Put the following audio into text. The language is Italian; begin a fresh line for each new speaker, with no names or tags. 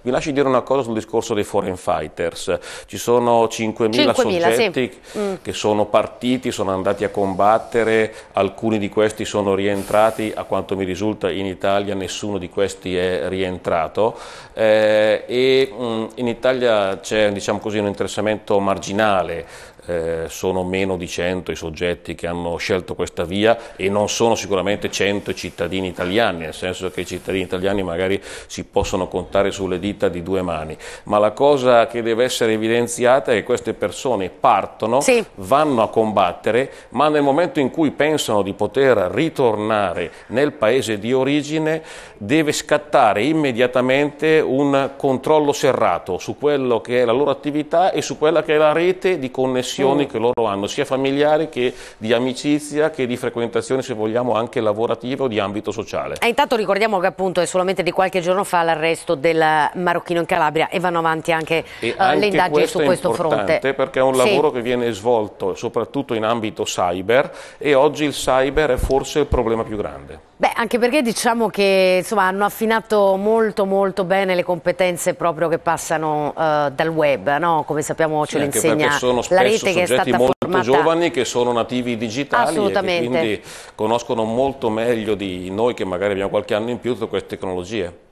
Vi lascio dire una cosa sul discorso dei foreign fighters. Ci sono 5.000 soggetti sì. Mm. che sono partiti, sono andati a combattere, alcuni di questi sono rientrati, a quanto mi risulta in Italia nessuno di questi è rientrato eh, e mh, mm, in Italia c'è diciamo un interessamento marginale eh, sono meno di 100 i soggetti che hanno scelto questa via e non sono sicuramente 100 i cittadini italiani, nel senso che i cittadini italiani magari si possono contare sulle dita di due mani, ma la cosa che deve essere evidenziata è che queste persone partono, sì. vanno a combattere, ma nel momento in cui pensano di poter ritornare nel paese di origine deve scattare immediatamente un controllo serrato su quello che è la loro attività e su quella che è la rete di connessione relazioni che loro hanno, sia familiari che di amicizia, che di frequentazione, se vogliamo, anche lavorativa o di ambito sociale. E
eh, intanto ricordiamo che appunto è solamente di qualche giorno fa l'arresto del marocchino in Calabria e vanno avanti anche, e eh, anche le indagini su questo fronte.
Perché è un lavoro sì. che viene svolto soprattutto in ambito cyber e oggi il cyber è forse il problema più grande.
Beh, anche perché diciamo che insomma, hanno affinato molto molto bene le competenze proprio che passano uh, dal web, no? come sappiamo ce sì, lo insegna la rete gente che è stata molto formata. giovani
che sono nativi digitali e quindi conoscono molto meglio di noi che magari abbiamo qualche anno in più tutte queste tecnologie.